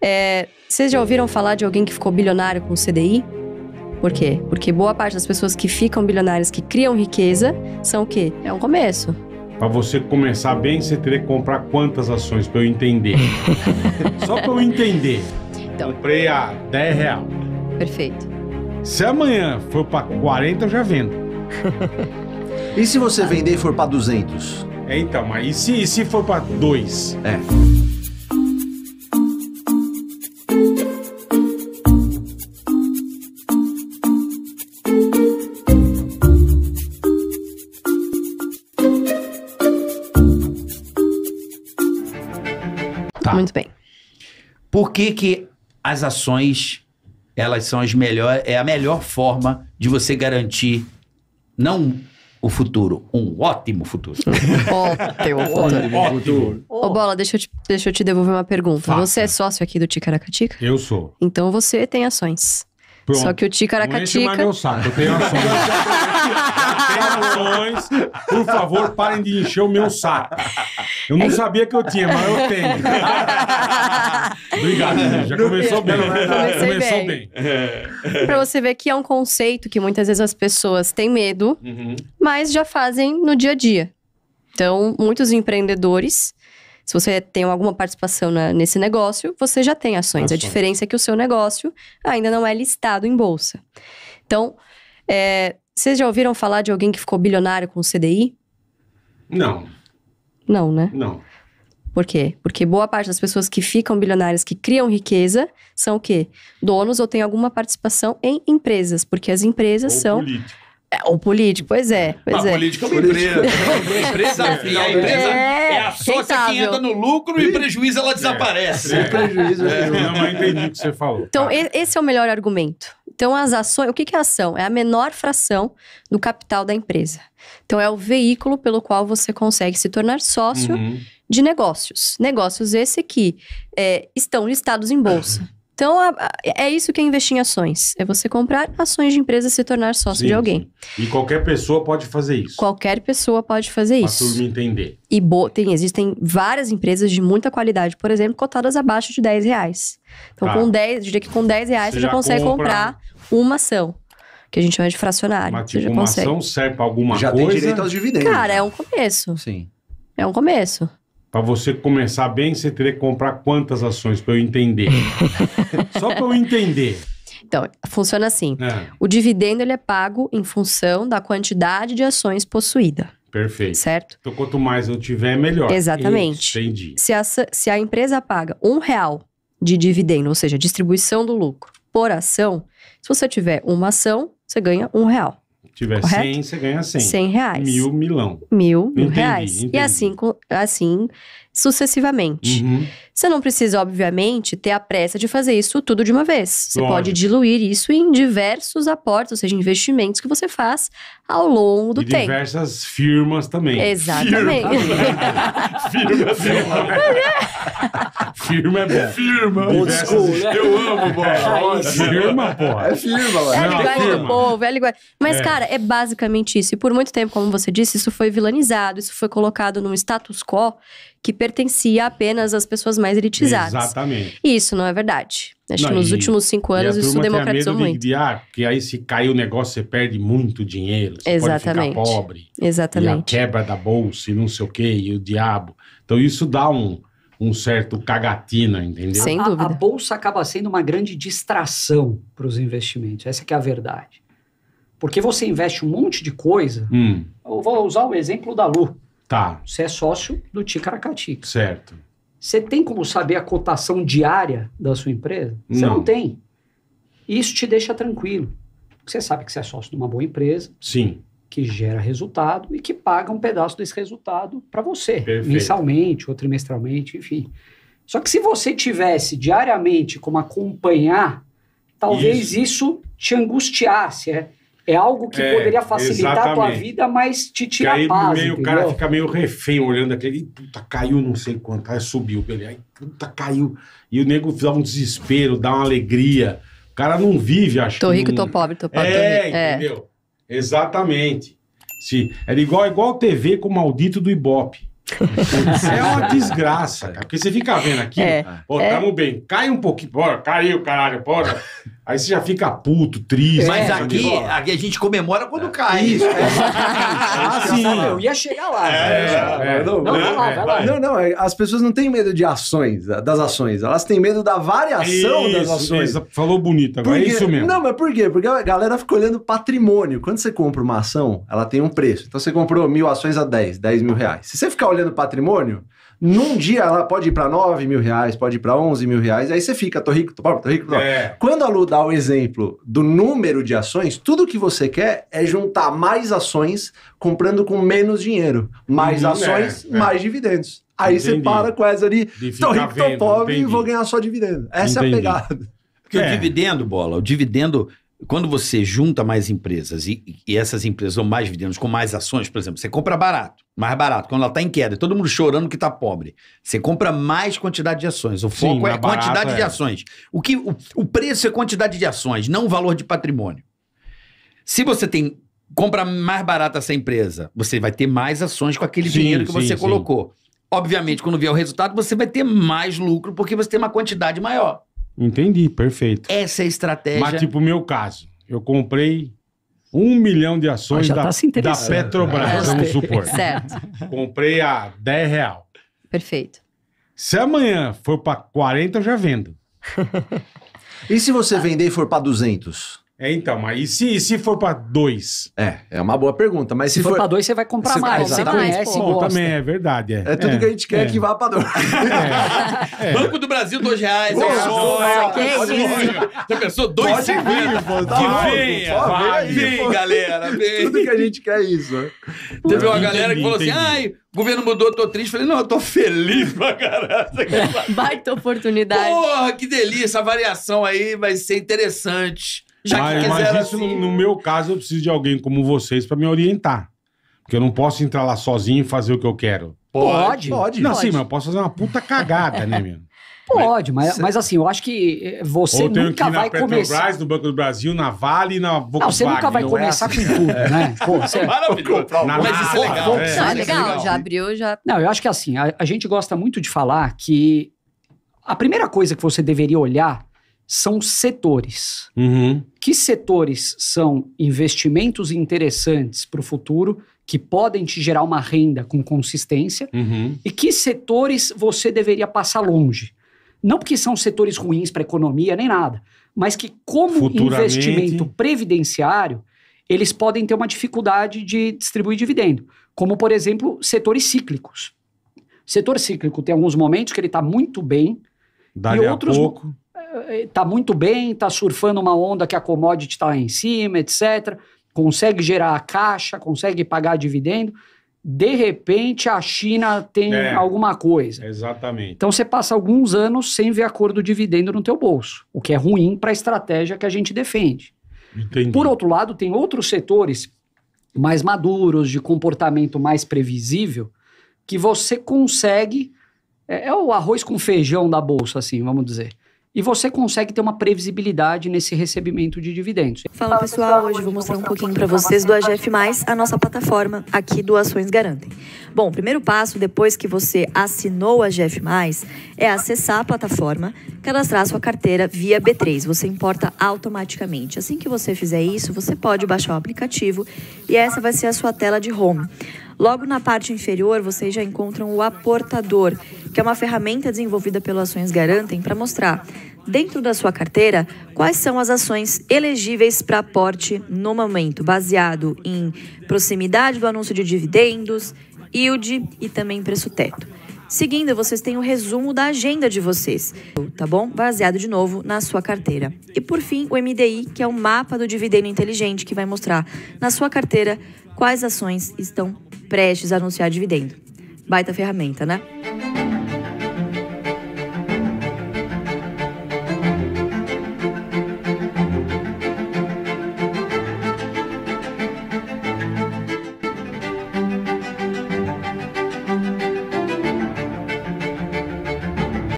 É, vocês já ouviram falar de alguém que ficou bilionário com o CDI? Por quê? Porque boa parte das pessoas que ficam bilionárias, que criam riqueza, são o quê? É um começo. Para você começar bem, você teria que comprar quantas ações para eu entender? Só para eu entender. Então, Comprei a 10 real. Perfeito. Se amanhã for para 40, eu já vendo. e se você vender e for para 200? É, então, mas e se, e se for para 2? É. Tá. Muito bem. Por que, que as ações elas são as melhores, é a melhor forma de você garantir não o futuro, um ótimo futuro. ótimo futuro. ótimo. Ô, Bola, deixa eu, te, deixa eu te devolver uma pergunta. Você é sócio aqui do Ticaracatica? Eu sou. Então você tem ações. Pronto. Só que o tico Não meu saco, eu tenho ações. tenho ações. Por favor, parem de encher o meu saco. Eu não é... sabia que eu tinha, mas eu tenho. Obrigado, gente. já começou bem. Né? começou bem. bem. É. Pra você ver que é um conceito que muitas vezes as pessoas têm medo, uhum. mas já fazem no dia a dia. Então, muitos empreendedores se você tem alguma participação na, nesse negócio, você já tem ações. ações. A diferença é que o seu negócio ainda não é listado em bolsa. Então, é, vocês já ouviram falar de alguém que ficou bilionário com o CDI? Não. Não, né? Não. Por quê? Porque boa parte das pessoas que ficam bilionárias, que criam riqueza, são o quê? Donos ou têm alguma participação em empresas, porque as empresas ou são é, político, pois é, é. Pois Mas é. política é uma empresa. É uma empresa, a empresa é, é a sócia que entra no lucro e o prejuízo ela é. desaparece. É, prejuízo. É. Não, entendi o que você falou. Então, ah. esse é o melhor argumento. Então, as ações. O que é ação? É a menor fração do capital da empresa. Então, é o veículo pelo qual você consegue se tornar sócio uhum. de negócios. Negócios esse que é, estão listados em bolsa. Então, a, a, é isso que é investir em ações. É você comprar ações de empresa e se tornar sócio sim, de alguém. Sim. E qualquer pessoa pode fazer isso. Qualquer pessoa pode fazer pra isso. Para entender. E bo tem, existem várias empresas de muita qualidade, por exemplo, cotadas abaixo de 10 reais. Então, tá. com 10, diria que com 10 reais você, você já, já, consegue compra... comprar uma ação. Que a gente chama de fracionário. Mas, tipo, você já tipo, uma consegue. ação serve para alguma já coisa? Já tem direito aos dividendos. Cara, é né? um começo. Sim. É um começo. Para você começar bem, você teria que comprar quantas ações para eu entender? Só para eu entender. Então, funciona assim. É. O dividendo ele é pago em função da quantidade de ações possuída. Perfeito. Certo? Então, quanto mais eu tiver, melhor. Exatamente. Isso, entendi. Se a, se a empresa paga um real de dividendo, ou seja, distribuição do lucro por ação, se você tiver uma ação, você ganha um real tiver correto? 100, você ganha 100. 100 reais. Mil, milão. Mil, mil entendi, reais. Entendi. E assim, assim sucessivamente. Uhum. Você não precisa, obviamente, ter a pressa de fazer isso tudo de uma vez. Você Lógico. pode diluir isso em diversos aportes, ou seja, investimentos que você faz ao longo do e tempo. diversas firmas também. Exatamente. Firma. firma. firma. Firma é bom. É firma. school, né? Eu amo, bola. É, é firma, porra. É firma, velho. Velho guarda firma. do povo, velho guarda. Mas, é. cara, é basicamente isso. E por muito tempo, como você disse, isso foi vilanizado, isso foi colocado num status quo que pertencia apenas às pessoas mais elitizadas. Exatamente. E isso não é verdade. Acho não, que nos e, últimos cinco anos isso democratizou muito. De, ah, porque aí se cai o negócio, você perde muito dinheiro, você Exatamente. pode ficar pobre. Exatamente. E a quebra da bolsa e não sei o quê, e o diabo. Então isso dá um um certo cagatina, entendeu? Sem dúvida. A, a bolsa acaba sendo uma grande distração para os investimentos. Essa é a verdade. Porque você investe um monte de coisa. Hum. Eu vou usar o exemplo da Lu. Tá. Você é sócio do Ticaracati. Certo. Você tem como saber a cotação diária da sua empresa? Não. Você não tem. Isso te deixa tranquilo. Você sabe que você é sócio de uma boa empresa. Sim que gera resultado e que paga um pedaço desse resultado para você, Perfeito. mensalmente ou trimestralmente, enfim. Só que se você tivesse diariamente como acompanhar, talvez isso, isso te angustiasse, é? É algo que é, poderia facilitar exatamente. a tua vida, mas te tira a paz. Meio, o cara fica meio refém olhando aquele. Puta, caiu não sei quanto. Aí subiu. Beleza. Aí, puta, caiu. E o nego dá um desespero, dá uma alegria. O cara não vive, acho. Tô rico, não... tô pobre, tô é, pobre. É, tô entendeu? É. Exatamente. Sim. Era igual, igual TV com o maldito do Ibope. é uma desgraça, Porque você fica vendo aqui, é, pô, é. tamo bem. Cai um pouquinho, bora, caiu, caralho, bora. Aí você já fica puto, triste. Mas é, aqui, aqui a gente comemora quando é. cai. Isso. É. Ah, sim. Eu ia chegar lá. É, não, não, lá. não, não, as pessoas não têm medo de ações, das ações. Elas têm medo da variação isso, das ações. Isso. Falou bonito agora, Porque, é isso mesmo. Não, mas por quê? Porque a galera fica olhando patrimônio. Quando você compra uma ação, ela tem um preço. Então você comprou mil ações a 10, 10 mil reais. Se você ficar olhando patrimônio, num dia ela pode ir para 9 mil reais, pode ir para 11 mil reais, aí você fica, tô rico, tô pobre, tô rico, tô pobre. É. Quando a Lu dá o exemplo do número de ações, tudo que você quer é juntar mais ações comprando com menos dinheiro. Mais uhum, ações, é, é. mais dividendos. Aí entendi. você para com essa ali, tô rico, vendo, tô pobre entendi. e vou ganhar só dividendo. Essa entendi. é a pegada. Porque o é. dividendo, bola, o dividendo quando você junta mais empresas e, e, essas empresas ou mais dividendos com mais ações, por exemplo, você compra barato. Mais barato, quando ela está em queda, todo mundo chorando que está pobre. Você compra mais quantidade de ações. O foco Sim, é a quantidade de é. ações. O, que, o, o preço é quantidade de ações, não o valor de patrimônio. Se você tem compra mais barata essa empresa, você vai ter mais ações com aquele sim, dinheiro que sim, você sim. colocou. Obviamente, quando vier o resultado, você vai ter mais lucro porque você tem uma quantidade maior. Entendi, perfeito. Essa é a estratégia. Mas, tipo, o meu caso, eu comprei um milhão de ações ah, da, tá da, Petrobras, é, vamos supor. Certo. Comprei a 10 real. Perfeito. Se amanhã for para 40, eu já vendo. e se você vender e for para 200? É, então, mas e se, e se for para dois? É, é uma boa pergunta. Mas se, se for, for para dois, você vai comprar você mais. Você conhece Bom, também é verdade. É, é tudo é, que a gente quer é. que vá para dois. É. Banco do Brasil, dois reais. Nossa, é, nossa, que é isso? Já pensou? Dois pode vir, pô, tá Que venha. Vai, vem, galera. Vem. Tudo que a gente quer é isso. Né? Teve uma galera que falou assim, ai... O governo mudou, eu tô triste. Falei, não, eu tô feliz pra caralho. Baita oportunidade. Porra, que delícia. A variação aí vai ser interessante. Já mas, que mas isso, assim... no meu caso, eu preciso de alguém como vocês para me orientar. Porque eu não posso entrar lá sozinho e fazer o que eu quero. Pode. Pode. Não, pode. sim, mas eu posso fazer uma puta cagada, né, menino? Pode, mas, mas assim, eu acho que eh, você Ou tenho nunca que ir vai na Petrobras, começar. no Banco do Brasil, na Vale e na Volkswagen. Não, você nunca vai é começar assim. com tudo, né? Pô, você... Maravilhoso. mas isso é legal. É, é, legal, já abriu, já. Não, eu acho que assim, a, a gente gosta muito de falar que a primeira coisa que você deveria olhar são setores. Uhum que setores são investimentos interessantes para o futuro que podem te gerar uma renda com consistência uhum. e que setores você deveria passar longe. Não porque são setores ruins para a economia nem nada, mas que, como investimento previdenciário, eles podem ter uma dificuldade de distribuir dividendo. Como, por exemplo, setores cíclicos. Setor cíclico tem alguns momentos que ele está muito bem, Dali e outros, a pouco está muito bem, está surfando uma onda que a commodity está em cima, etc. Consegue gerar a caixa, consegue pagar dividendo. De repente, a China tem é, alguma coisa. Exatamente. Então, você passa alguns anos sem ver acordo dividendo no teu bolso, o que é ruim para a estratégia que a gente defende. Entendi. Por outro lado, tem outros setores mais maduros, de comportamento mais previsível, que você consegue... é, é o arroz com feijão da bolsa, assim, vamos dizer e você consegue ter uma previsibilidade nesse recebimento de dividendos. Fala pessoal, hoje vou mostrar um pouquinho para vocês do AGF+, a nossa plataforma aqui do Ações Garantem. Bom, primeiro passo depois que você assinou o AGF+, é acessar a plataforma, cadastrar sua carteira via B3, você importa automaticamente. Assim que você fizer isso, você pode baixar o aplicativo e essa vai ser a sua tela de home. Logo na parte inferior, vocês já encontram o aportador, que é uma ferramenta desenvolvida pelo Ações Garantem para mostrar, dentro da sua carteira, quais são as ações elegíveis para aporte no momento, baseado em proximidade do anúncio de dividendos, yield e também preço teto. Seguindo, vocês têm o um resumo da agenda de vocês, tá bom? Baseado de novo na sua carteira. E por fim, o MDI, que é o mapa do dividendo inteligente, que vai mostrar na sua carteira quais ações estão prestes a anunciar dividendo. Baita ferramenta, né?